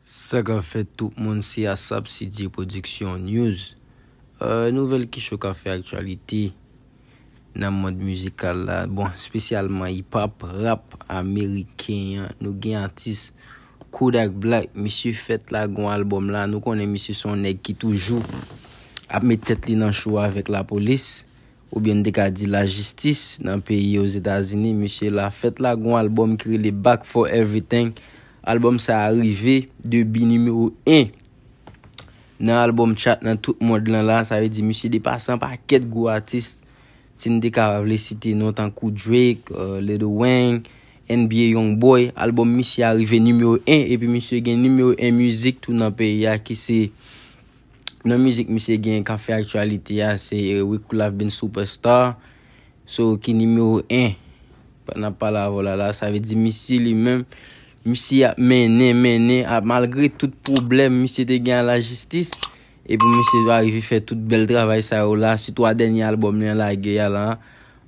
Sa ka fè tout moun si a sapsidi production news euh, Nouvel ki chou ka fè aktualiti Nan mod musikal la Bon, spesyalman hip-hop, rap, ameriken Nou gen antis koudak blak Misi fèt la gwen albom la Nou konen misi son ek ki toujou Ape metet li nan chou avèk la polis Ou bien dekadi la jistis Nan peyi yo zetazini Misi la fèt la gwen albom Kri li back for everything Albom se arive, debi numéro 1. Nan albom chat nan tout mwad lan la, sa ve di misi de pasan pa ket gwo artist. Sende kar avle site notan kou Drake, euh, Little Wang, NBA Young Boy. Albom misi arive numéro 1, epi misi gen numéro 1 mouzik tou nan pe ya ki se. Nan mouzik misi gen kafe aktualite ya, se We Could Lave Been Superstar. So ki numéro 1. Pa nan pala vola la, sa ve di misi li menm. Misi ap menen, menen, ap malgre tout problem, misi te gen la jistis. E pou misi do arrivi fè tout bel travay sa yo la, sitwa den yal bomnen la geyal an.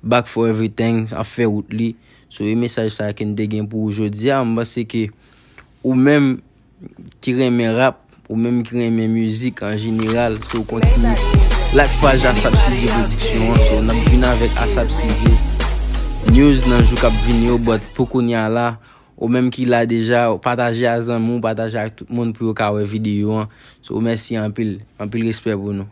Back for everything, afè out li. So yon e mesaj sa yon ken de gen pou oujodi an, mba se ke ou men kiremen rap, ou men kiremen muzik an jeniral. So kontinu, life page Asap Sidi Prediksyon, se yon ap vinan vek Asap Sidi. News nan jou kap vin yo, bot poko nyan la. Ou menm ki la deja, pataje a zan moun, pataje a tout moun pou yo kawe videyo an. So, ou mersi an, an pil resper bono.